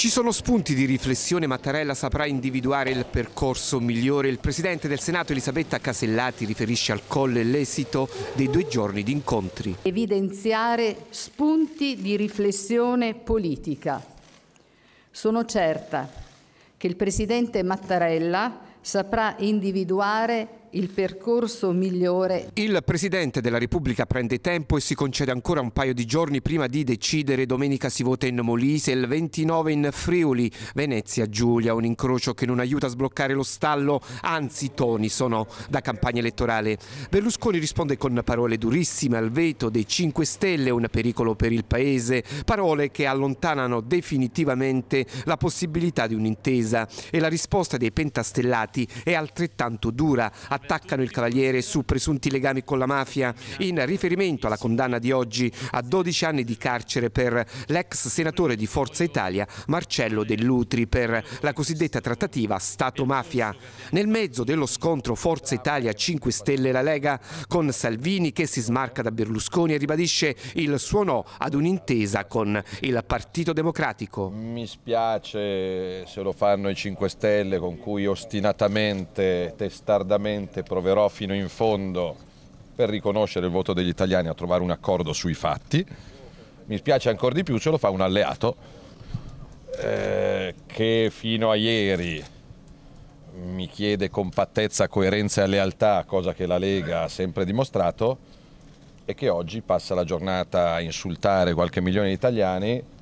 Ci sono spunti di riflessione, Mattarella saprà individuare il percorso migliore. Il Presidente del Senato Elisabetta Casellati riferisce al Colle l'esito dei due giorni di incontri. Evidenziare spunti di riflessione politica. Sono certa che il Presidente Mattarella saprà individuare il percorso migliore. Il Presidente della Repubblica prende tempo e si concede ancora un paio di giorni prima di decidere. Domenica si vota in Molise, il 29 in Friuli, Venezia, Giulia, un incrocio che non aiuta a sbloccare lo stallo, anzi toni sono da campagna elettorale. Berlusconi risponde con parole durissime al veto dei 5 Stelle, un pericolo per il Paese, parole che allontanano definitivamente la possibilità di un'intesa e la risposta dei pentastellati è altrettanto dura. A attaccano il cavaliere su presunti legami con la mafia in riferimento alla condanna di oggi a 12 anni di carcere per l'ex senatore di Forza Italia Marcello Dell'Utri per la cosiddetta trattativa Stato-mafia. Nel mezzo dello scontro Forza Italia 5 Stelle la Lega con Salvini che si smarca da Berlusconi e ribadisce il suo no ad un'intesa con il Partito Democratico. Mi spiace se lo fanno i 5 Stelle con cui ostinatamente, testardamente sicuramente proverò fino in fondo per riconoscere il voto degli italiani a trovare un accordo sui fatti. Mi spiace ancora di più, ce lo fa un alleato eh, che fino a ieri mi chiede compattezza, coerenza e lealtà, cosa che la Lega ha sempre dimostrato, e che oggi passa la giornata a insultare qualche milione di italiani